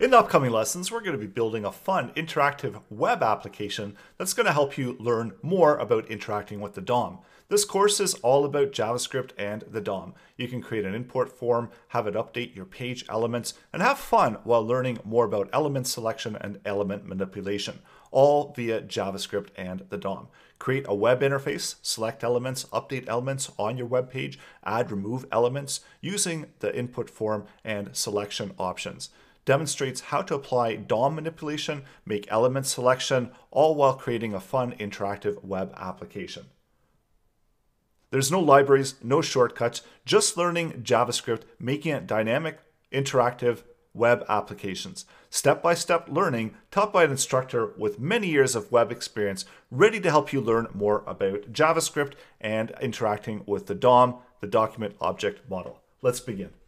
In the upcoming lessons, we're going to be building a fun interactive web application that's going to help you learn more about interacting with the DOM. This course is all about JavaScript and the DOM. You can create an import form, have it update your page elements, and have fun while learning more about element selection and element manipulation, all via JavaScript and the DOM. Create a web interface, select elements, update elements on your web page, add remove elements using the input form and selection options demonstrates how to apply DOM manipulation, make element selection, all while creating a fun interactive web application. There's no libraries, no shortcuts, just learning JavaScript, making it dynamic, interactive web applications. Step by step learning taught by an instructor with many years of web experience, ready to help you learn more about JavaScript and interacting with the DOM, the document object model. Let's begin.